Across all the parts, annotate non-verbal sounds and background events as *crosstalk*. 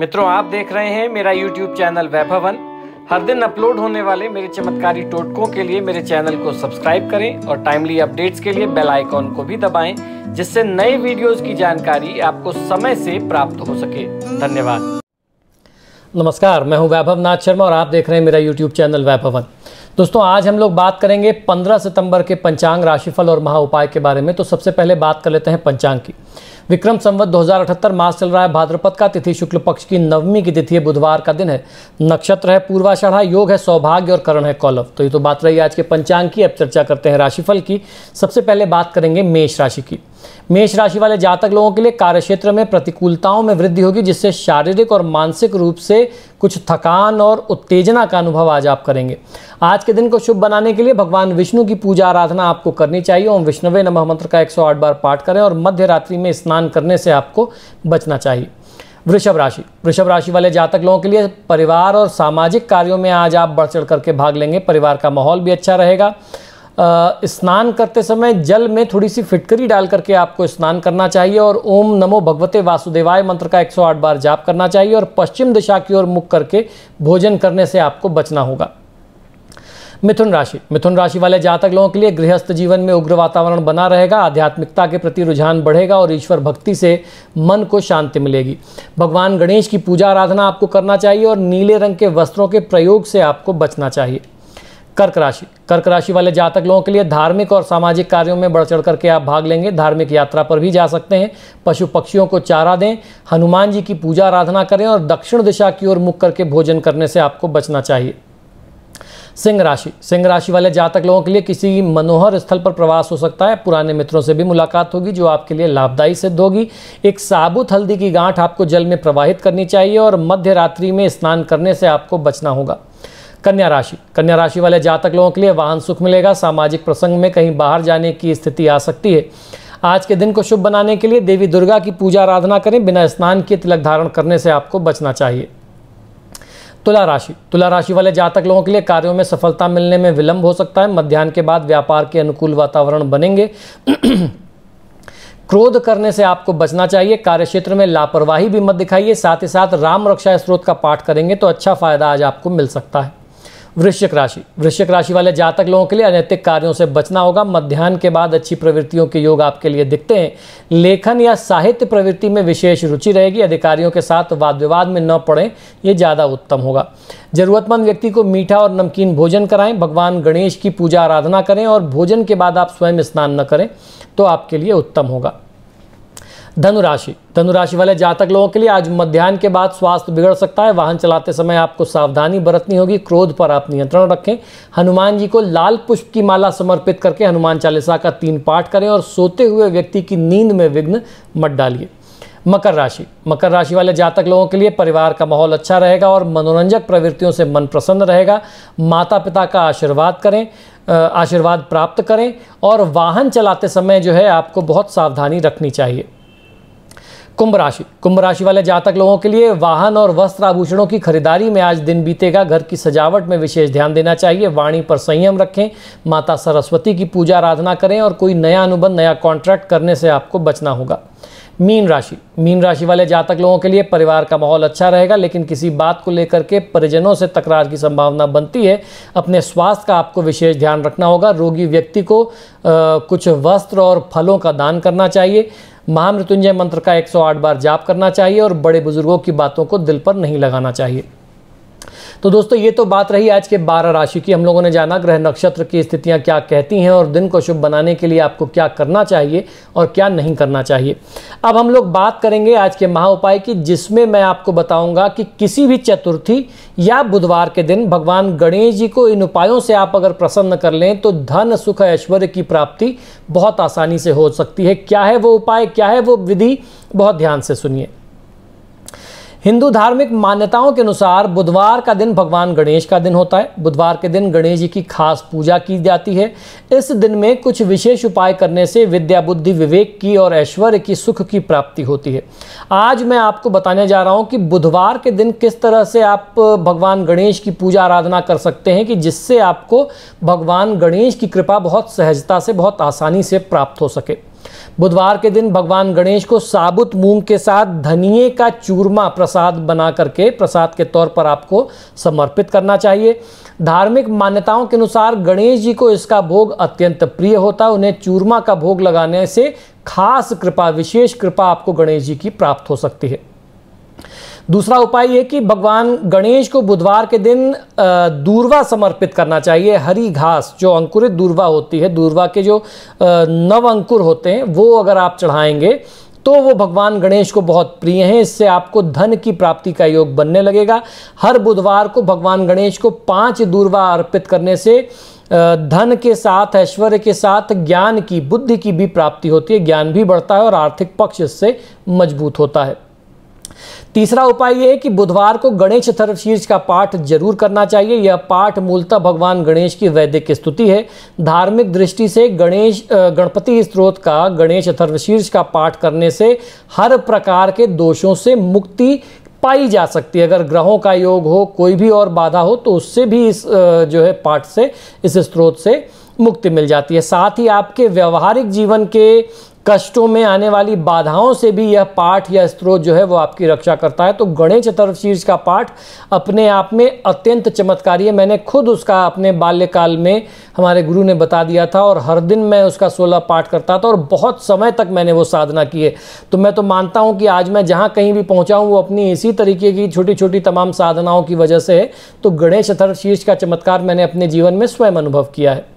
मित्रों आप देख रहे हैं मेरा YouTube चैनल वैभवन हर दिन अपलोड होने वाले मेरे चमत्कारी टोटकों के लिए मेरे चैनल को सब्सक्राइब करें और टाइमली अपडेट्स के लिए बेल आइकॉन को भी दबाएं जिससे नए वीडियोस की जानकारी आपको समय से प्राप्त हो सके धन्यवाद नमस्कार मैं हूं वैभव नाथ शर्मा और आप देख रहे हैं मेरा यूट्यूब चैनल वैभवन दोस्तों आज हम लोग बात करेंगे 15 सितंबर के पंचांग राशिफल और महा उपाय के बारे में तो सबसे पहले बात कर लेते हैं पंचांग की विक्रम संवत 2078 मास चल रहा है भाद्रपद का तिथि शुक्ल पक्ष की नवमी की तिथि है बुधवार का दिन है नक्षत्र है पूर्वाषाढ़ा योग है सौभाग्य और करण है कौलव तो ये तो बात रही आज के पंचांग की अब चर्चा करते हैं राशिफल की सबसे पहले बात करेंगे मेष राशि की मेष राशि वाले जातक लोगों के लिए कार्य क्षेत्र में प्रतिकूलताओं में वृद्धि होगी जिससे शारीरिक और मानसिक रूप से कुछ थकान और उत्तेजना का अनुभव आज आप करेंगे आज के दिन को शुभ बनाने के लिए भगवान विष्णु की पूजा आराधना आपको करनी चाहिए ओम विष्णुवे नमः मंत्र का 108 बार पाठ करें और मध्य रात्रि में स्नान करने से आपको बचना चाहिए वृषभ राशि वृषभ राशि वाले जातक लोगों के लिए परिवार और सामाजिक कार्यों में आज आप बढ़ चढ़ करके भाग लेंगे परिवार का माहौल भी अच्छा रहेगा स्नान करते समय जल में थोड़ी सी फिटकरी डाल करके आपको स्नान करना चाहिए और ओम नमो भगवते वासुदेवाय मंत्र का 108 बार जाप करना चाहिए और पश्चिम दिशा की ओर मुख करके भोजन करने से आपको बचना होगा मिथुन राशि मिथुन राशि वाले जातक लोगों के लिए गृहस्थ जीवन में उग्र वातावरण बना रहेगा आध्यात्मिकता के प्रति रुझान बढ़ेगा और ईश्वर भक्ति से मन को शांति मिलेगी भगवान गणेश की पूजा आराधना आपको करना चाहिए और नीले रंग के वस्त्रों के प्रयोग से आपको बचना चाहिए कर्क राशि कर्क राशि वाले जातक लोगों के लिए धार्मिक और सामाजिक कार्यों में बढ़ चढ़ करके आप भाग लेंगे धार्मिक यात्रा पर भी जा सकते हैं पशु पक्षियों को चारा दें हनुमान जी की पूजा आराधना करें और दक्षिण दिशा की ओर मुख करके भोजन करने से आपको बचना चाहिए सिंह राशि सिंह राशि वाले जातक लोगों के लिए किसी मनोहर स्थल पर प्रवास हो सकता है पुराने मित्रों से भी मुलाकात होगी जो आपके लिए लाभदायी सिद्ध होगी एक साबुत हल्दी की गांठ आपको जल में प्रवाहित करनी चाहिए और मध्य रात्रि में स्नान करने से आपको बचना होगा कन्या राशि कन्या राशि वाले जातक लोगों के लिए वाहन सुख मिलेगा सामाजिक प्रसंग में कहीं बाहर जाने की स्थिति आ सकती है आज के दिन को शुभ बनाने के लिए देवी दुर्गा की पूजा आराधना करें बिना स्नान के तिलक धारण करने से आपको बचना चाहिए तुला राशि तुला राशि वाले जातक लोगों के लिए कार्यों में सफलता मिलने में विलंब हो सकता है मध्यान्ह के बाद व्यापार के अनुकूल वातावरण बनेंगे *clears throat* क्रोध करने से आपको बचना चाहिए कार्य क्षेत्र में लापरवाही भी मत दिखाइए साथ ही साथ राम रक्षा स्त्रोत का पाठ करेंगे तो अच्छा फायदा आज आपको मिल सकता है वृश्चिक राशि वृश्चिक राशि वाले जातक लोगों के लिए अनैतिक कार्यों से बचना होगा मध्यान्ह के बाद अच्छी प्रवृत्तियों के योग आपके लिए दिखते हैं लेखन या साहित्य प्रवृत्ति में विशेष रुचि रहेगी अधिकारियों के साथ वाद विवाद में न पड़ें ये ज़्यादा उत्तम होगा जरूरतमंद व्यक्ति को मीठा और नमकीन भोजन कराएं भगवान गणेश की पूजा आराधना करें और भोजन के बाद आप स्वयं स्नान न करें तो आपके लिए उत्तम होगा धनुराशि धनुराशि वाले जातक लोगों के लिए आज मध्यान्ह के बाद स्वास्थ्य बिगड़ सकता है वाहन चलाते समय आपको सावधानी बरतनी होगी क्रोध पर आप नियंत्रण रखें हनुमान जी को लाल पुष्प की माला समर्पित करके हनुमान चालीसा का तीन पाठ करें और सोते हुए व्यक्ति की नींद में विघ्न मत डालिए मकर राशि मकर राशि वाले जातक लोगों के लिए परिवार का माहौल अच्छा रहेगा और मनोरंजक प्रवृत्तियों से मन प्रसन्न रहेगा माता पिता का आशीर्वाद करें आशीर्वाद प्राप्त करें और वाहन चलाते समय जो है आपको बहुत सावधानी रखनी चाहिए कुंभ राशि कुंभ राशि वाले जातक लोगों के लिए वाहन और वस्त्र आभूषणों की खरीदारी में आज दिन बीतेगा घर की सजावट में विशेष ध्यान देना चाहिए वाणी पर संयम रखें माता सरस्वती की पूजा आराधना करें और कोई नया अनुबंध नया कॉन्ट्रैक्ट करने से आपको बचना होगा मीन राशि मीन राशि वाले जातक लोगों के लिए परिवार का माहौल अच्छा रहेगा लेकिन किसी बात को लेकर के परिजनों से तकरार की संभावना बनती है अपने स्वास्थ्य का आपको विशेष ध्यान रखना होगा रोगी व्यक्ति को आ, कुछ वस्त्र और फलों का दान करना चाहिए महामृत्युंजय मंत्र का 108 बार जाप करना चाहिए और बड़े बुजुर्गों की बातों को दिल पर नहीं लगाना चाहिए तो दोस्तों ये तो बात रही आज के 12 राशि की हम लोगों ने जाना ग्रह नक्षत्र की स्थितियां क्या कहती हैं और दिन को शुभ बनाने के लिए आपको क्या करना चाहिए और क्या नहीं करना चाहिए अब हम लोग बात करेंगे आज के महा उपाय की जिसमें मैं आपको बताऊंगा कि किसी भी चतुर्थी या बुधवार के दिन भगवान गणेश जी को इन उपायों से आप अगर प्रसन्न कर लें तो धन सुख ऐश्वर्य की प्राप्ति बहुत आसानी से हो सकती है क्या है वो उपाय क्या है वो विधि बहुत ध्यान से सुनिए हिंदू धार्मिक मान्यताओं के अनुसार बुधवार का दिन भगवान गणेश का दिन होता है बुधवार के दिन गणेश जी की खास पूजा की जाती है इस दिन में कुछ विशेष उपाय करने से विद्या बुद्धि विवेक की और ऐश्वर्य की सुख की प्राप्ति होती है आज मैं आपको बताने जा रहा हूँ कि बुधवार के दिन किस तरह से आप भगवान गणेश की पूजा आराधना कर सकते हैं कि जिससे आपको भगवान गणेश की कृपा बहुत सहजता से बहुत आसानी से प्राप्त हो सके बुधवार के दिन भगवान गणेश को साबुत मूंग के साथ धनिए का चूरमा प्रसाद बना करके प्रसाद के तौर पर आपको समर्पित करना चाहिए धार्मिक मान्यताओं के अनुसार गणेश जी को इसका भोग अत्यंत प्रिय होता है उन्हें चूरमा का भोग लगाने से खास कृपा विशेष कृपा आपको गणेश जी की प्राप्त हो सकती है दूसरा उपाय ये कि भगवान गणेश को बुधवार के दिन दूरवा समर्पित करना चाहिए हरी घास जो अंकुरित दूरवा होती है दूरवा के जो नव अंकुर होते हैं वो अगर आप चढ़ाएंगे तो वो भगवान गणेश को बहुत प्रिय हैं इससे आपको धन की प्राप्ति का योग बनने लगेगा हर बुधवार को भगवान गणेश को पांच दूरवा अर्पित करने से धन के साथ ऐश्वर्य के साथ ज्ञान की बुद्धि की भी प्राप्ति होती है ज्ञान भी बढ़ता है और आर्थिक पक्ष इससे मजबूत होता है तीसरा उपाय ये है कि बुधवार को गणेश चतुर्शीर्ष का पाठ जरूर करना चाहिए यह पाठ मूलतः भगवान गणेश की वैदिक स्तुति है धार्मिक दृष्टि से गणेश गणपति स्त्रोत का गणेश चतुर्शीर्ष का पाठ करने से हर प्रकार के दोषों से मुक्ति पाई जा सकती है अगर ग्रहों का योग हो कोई भी और बाधा हो तो उससे भी इस जो है पाठ से इस स्त्रोत से मुक्ति मिल जाती है साथ ही आपके व्यवहारिक जीवन के कष्टों में आने वाली बाधाओं से भी यह पाठ या स्त्रोत जो है वो आपकी रक्षा करता है तो गणेश शीर्ष का पाठ अपने आप में अत्यंत चमत्कारी है मैंने खुद उसका अपने बाल्यकाल में हमारे गुरु ने बता दिया था और हर दिन मैं उसका सोलह पाठ करता था और बहुत समय तक मैंने वो साधना की है तो मैं तो मानता हूँ कि आज मैं जहाँ कहीं भी पहुँचा हूँ वो अपनी इसी तरीके की छोटी छोटी तमाम साधनाओं की वजह से है तो गणेश शीर्ष का चमत्कार मैंने अपने जीवन में स्वयं अनुभव किया है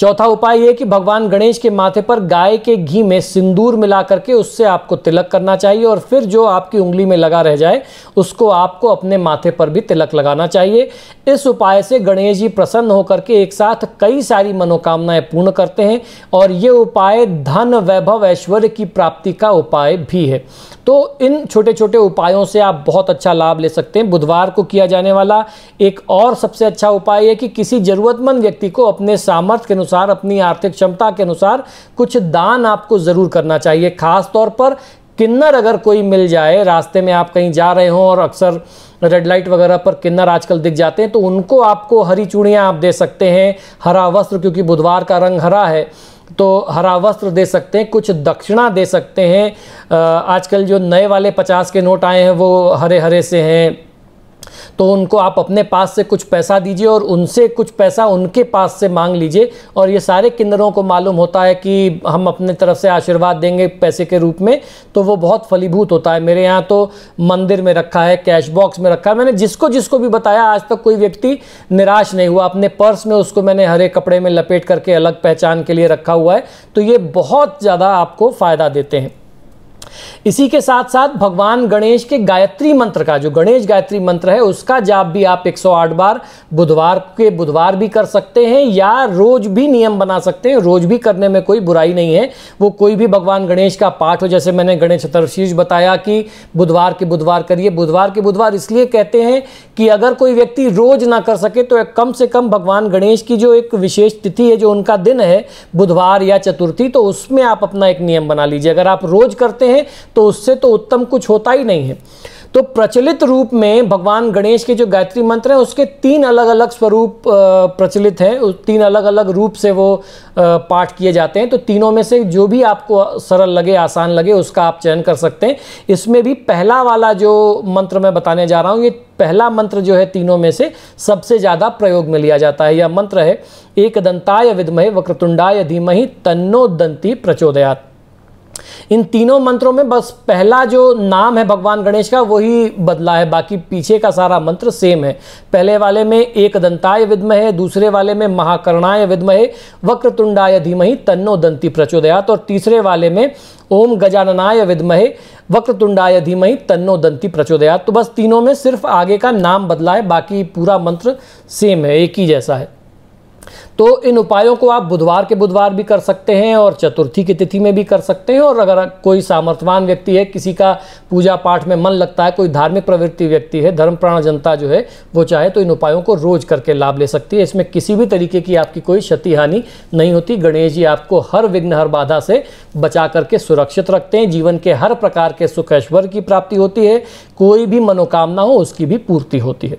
चौथा उपाय ये कि भगवान गणेश के माथे पर गाय के घी में सिंदूर मिला करके उससे आपको तिलक करना चाहिए और फिर जो आपकी उंगली में लगा रह जाए उसको आपको अपने माथे पर भी तिलक लगाना चाहिए इस उपाय से गणेश जी प्रसन्न होकर के एक साथ कई सारी मनोकामनाएं पूर्ण करते हैं और ये उपाय धन वैभव ऐश्वर्य की प्राप्ति का उपाय भी है तो इन छोटे छोटे उपायों से आप बहुत अच्छा लाभ ले सकते हैं बुधवार को किया जाने वाला एक और सबसे अच्छा उपाय है कि किसी जरूरतमंद व्यक्ति को अपने सामर्थ्य के अनुसार अपनी आर्थिक क्षमता के अनुसार कुछ दान आपको ज़रूर करना चाहिए खास तौर पर किन्नर अगर कोई मिल जाए रास्ते में आप कहीं जा रहे हों और अक्सर रेड लाइट वगैरह पर किन्नर आजकल दिख जाते हैं तो उनको आपको हरी चूड़ियाँ आप दे सकते हैं हरा वस्त्र क्योंकि बुधवार का रंग हरा है तो हरा वस्त्र दे सकते हैं कुछ दक्षिणा दे सकते हैं आजकल जो नए वाले पचास के नोट आए हैं वो हरे हरे से हैं तो उनको आप अपने पास से कुछ पैसा दीजिए और उनसे कुछ पैसा उनके पास से मांग लीजिए और ये सारे किन्नरों को मालूम होता है कि हम अपने तरफ से आशीर्वाद देंगे पैसे के रूप में तो वो बहुत फलीभूत होता है मेरे यहाँ तो मंदिर में रखा है कैश बॉक्स में रखा है मैंने जिसको जिसको भी बताया आज तक कोई व्यक्ति निराश नहीं हुआ अपने पर्स में उसको मैंने हरे कपड़े में लपेट करके अलग पहचान के लिए रखा हुआ है तो ये बहुत ज़्यादा आपको फ़ायदा देते हैं इसी के साथ साथ भगवान गणेश के गायत्री मंत्र का जो गणेश गायत्री मंत्र है उसका जाप भी आप 108 बार बुधवार के बुधवार भी कर सकते हैं या रोज भी नियम बना सकते हैं रोज भी करने में कोई बुराई नहीं है वो कोई भी भगवान गणेश का पाठ हो जैसे मैंने गणेश चतुर्थी बताया कि बुधवार के बुधवार करिए बुधवार के बुधवार इसलिए कहते हैं कि अगर कोई व्यक्ति रोज ना कर सके तो कम से कम भगवान गणेश की जो एक विशेष तिथि है जो उनका दिन है बुधवार या चतुर्थी तो उसमें आप अपना एक नियम बना लीजिए अगर आप रोज करते हैं हैं तो उससे तो उत्तम कुछ होता ही नहीं है तो प्रचलित रूप में भगवान गणेश के जो गायत्री मंत्र हैं उसके तीन अलग अलग स्वरूप प्रचलित हैं तीन अलग अलग रूप से वो पाठ किए जाते हैं तो तीनों में से जो भी आपको सरल लगे आसान लगे उसका आप चयन कर सकते हैं इसमें भी पहला वाला जो मंत्र मैं बताने जा रहा हूँ ये पहला मंत्र जो है तीनों में से सबसे ज़्यादा प्रयोग में लिया जाता है यह मंत्र है एक दंताय विदमहे वक्रतुंडाय धीमहि तन्नो दंती प्रचोदयात इन तीनों मंत्रों में बस पहला जो नाम है भगवान गणेश का वही बदला है बाकी पीछे का सारा मंत्र सेम है पहले वाले में एक दंताय विद्म है दूसरे वाले में महाकर्णाय विद्म है वक्रतुंडाय धीमहि तन्नो दंती प्रचोदयात और तीसरे वाले में ओम गजाननाय विद्महे वक्रतुंडाय धीमहि तन्नो दंती प्रचोदयात तो बस तीनों में सिर्फ आगे का नाम बदला है बाकी पूरा मंत्र सेम है एक ही जैसा है तो इन उपायों को आप बुधवार के बुधवार भी कर सकते हैं और चतुर्थी की तिथि में भी कर सकते हैं और अगर कोई सामर्थ्यवान व्यक्ति है किसी का पूजा पाठ में मन लगता है कोई धार्मिक प्रवृत्ति व्यक्ति है धर्म प्राण जनता जो है वो चाहे तो इन उपायों को रोज करके लाभ ले सकती है इसमें किसी भी तरीके की आपकी कोई क्षति हानि नहीं होती गणेश जी आपको हर विघ्न हर बाधा से बचा करके सुरक्षित रखते हैं जीवन के हर प्रकार के सुख ऐश्वर्य की प्राप्ति होती है कोई भी मनोकामना हो उसकी भी पूर्ति होती है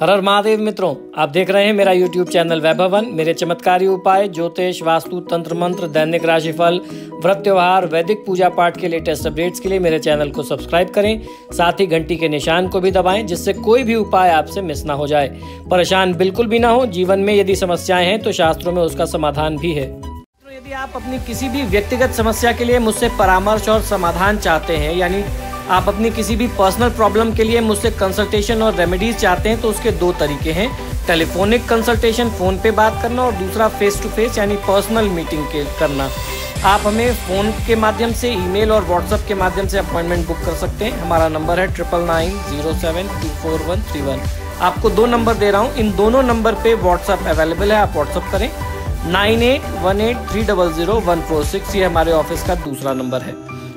हर हर महादेव मित्रों आप देख रहे हैं मेरा YouTube चैनल वैभवन मेरे चमत्कारी उपाय ज्योतिष वास्तु तंत्र मंत्र दैनिक राशिफल व्रत त्योहार वैदिक पूजा पाठ के लेटेस्ट अपडेट्स के लिए मेरे चैनल को सब्सक्राइब करें साथ ही घंटी के निशान को भी दबाएं जिससे कोई भी उपाय आपसे मिस ना हो जाए परेशान बिल्कुल भी ना हो जीवन में यदि समस्याएं हैं तो शास्त्रों में उसका समाधान भी है तो यदि आप अपनी किसी भी व्यक्तिगत समस्या के लिए मुझसे परामर्श और समाधान चाहते हैं यानी आप अपनी किसी भी पर्सनल प्रॉब्लम के लिए मुझसे कंसल्टेशन और रेमेडीज चाहते हैं तो उसके दो तरीके हैं टेलीफोनिक कंसल्टेशन फ़ोन पे बात करना और दूसरा फेस टू फेस यानी पर्सनल मीटिंग के करना आप हमें फ़ोन के माध्यम से ईमेल और व्हाट्सएप के माध्यम से अपॉइंटमेंट बुक कर सकते हैं हमारा नंबर है triple nine zero seven two four one three one आपको दो नंबर दे रहा हूँ इन दोनों नंबर पे व्हाट्सएप अवेलेबल है आप व्हाट्सएप करें nine eight one eight three double zero one four six ये हमारे ऑफिस का दूसरा नंबर है